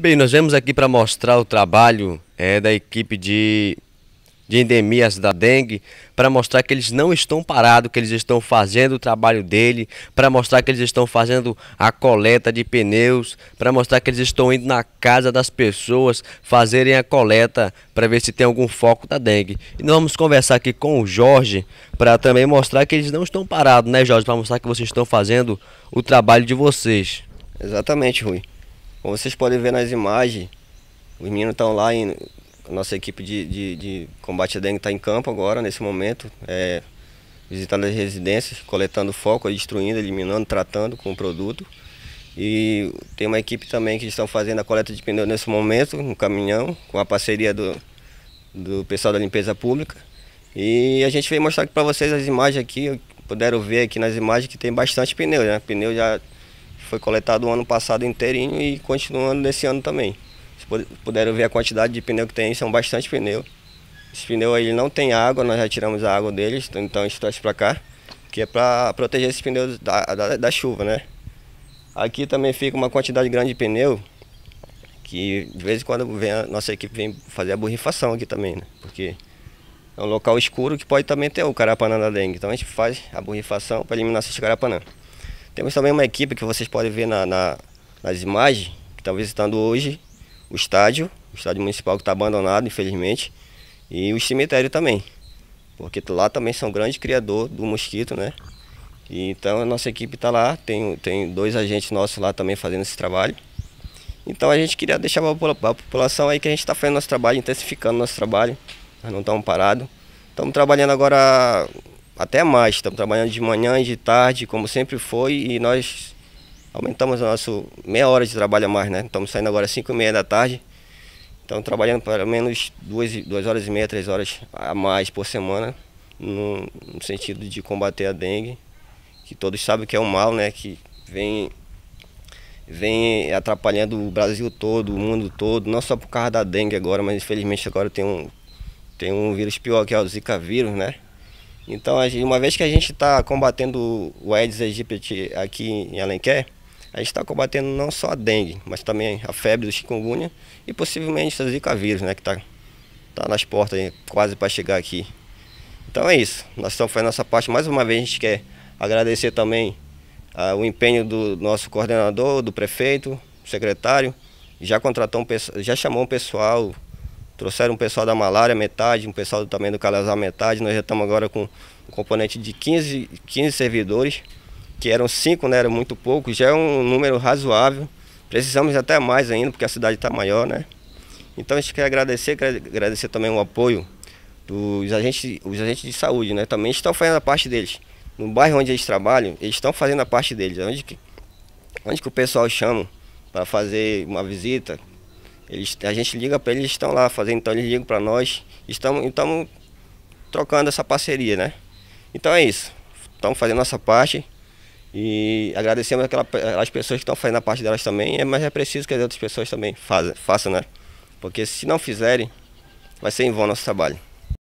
Bem, nós vemos aqui para mostrar o trabalho é, da equipe de, de endemias da dengue, para mostrar que eles não estão parados, que eles estão fazendo o trabalho dele, para mostrar que eles estão fazendo a coleta de pneus, para mostrar que eles estão indo na casa das pessoas fazerem a coleta para ver se tem algum foco da dengue. E nós vamos conversar aqui com o Jorge para também mostrar que eles não estão parados, né, Jorge? Para mostrar que vocês estão fazendo o trabalho de vocês. Exatamente, Rui. Como vocês podem ver nas imagens, os meninos estão lá em. Nossa equipe de, de, de combate à dengue está em campo agora, nesse momento, é, visitando as residências, coletando foco, destruindo, eliminando, tratando com o produto. E tem uma equipe também que estão fazendo a coleta de pneu nesse momento, no caminhão, com a parceria do, do pessoal da limpeza pública. E a gente veio mostrar para vocês as imagens aqui, puderam ver aqui nas imagens que tem bastante pneu, né? Pneu já foi coletado o ano passado inteirinho e continuando nesse ano também. Vocês puderam ver a quantidade de pneu que tem, são bastante pneu. Esse pneu aí não tem água, nós já tiramos a água deles, então a gente trouxe para cá, que é para proteger esses pneus da, da, da chuva, né? Aqui também fica uma quantidade grande de pneu, que de vez em quando vem a nossa equipe vem fazer a borrifação aqui também, né? Porque é um local escuro que pode também ter o carapanã da dengue. Então a gente faz a borrifação para eliminar esses carapanã. Temos também uma equipe que vocês podem ver na, na, nas imagens, que está visitando hoje o estádio, o estádio municipal que está abandonado, infelizmente, e o cemitério também, porque lá também são grandes criadores do mosquito, né? E, então a nossa equipe está lá, tem, tem dois agentes nossos lá também fazendo esse trabalho. Então a gente queria deixar para a população aí que a gente está fazendo nosso trabalho, intensificando nosso trabalho, nós não estamos parados. Estamos trabalhando agora até mais. Estamos trabalhando de manhã e de tarde, como sempre foi, e nós aumentamos o nosso meia hora de trabalho a mais, né? Estamos saindo agora às 5 e meia da tarde. Então trabalhando pelo menos 2 horas e meia, 3 horas a mais por semana, no, no, sentido de combater a dengue, que todos sabem que é um mal, né? Que vem, vem atrapalhando o Brasil todo, o mundo todo, não só por causa da dengue agora, mas infelizmente agora tem um, tem um vírus pior que é o Zika vírus, né? Então, uma vez que a gente está combatendo o Aedes aegypti aqui em Alenquer, a gente está combatendo não só a dengue, mas também a febre do chikungunya e possivelmente a zika vírus, né, que está tá nas portas aí, quase para chegar aqui. Então é isso, nós estamos fazendo a nossa parte. Mais uma vez a gente quer agradecer também ah, o empenho do nosso coordenador, do prefeito, secretário, já contratou um, já chamou um pessoal Trouxeram um pessoal da malária, metade, um pessoal também do Calazar, metade. Nós já estamos agora com um componente de 15, 15 servidores, que eram cinco, né? Era muito pouco, já é um número razoável. Precisamos até mais ainda, porque a cidade está maior, né? Então a gente quer agradecer, quer agradecer também o apoio dos agentes, os agentes de saúde, né? Também estão fazendo a parte deles. No bairro onde eles trabalham, eles estão fazendo a parte deles. Onde que, onde que o pessoal chama para fazer uma visita, eles, a gente liga para eles, estão lá fazendo, então eles ligam para nós. Estamos, estamos trocando essa parceria, né? Então é isso. Estamos fazendo nossa parte e agradecemos aquelas as pessoas que estão fazendo a parte delas também, é, mas é preciso que as outras pessoas também façam, façam né? Porque se não fizerem, vai ser em vão nosso trabalho.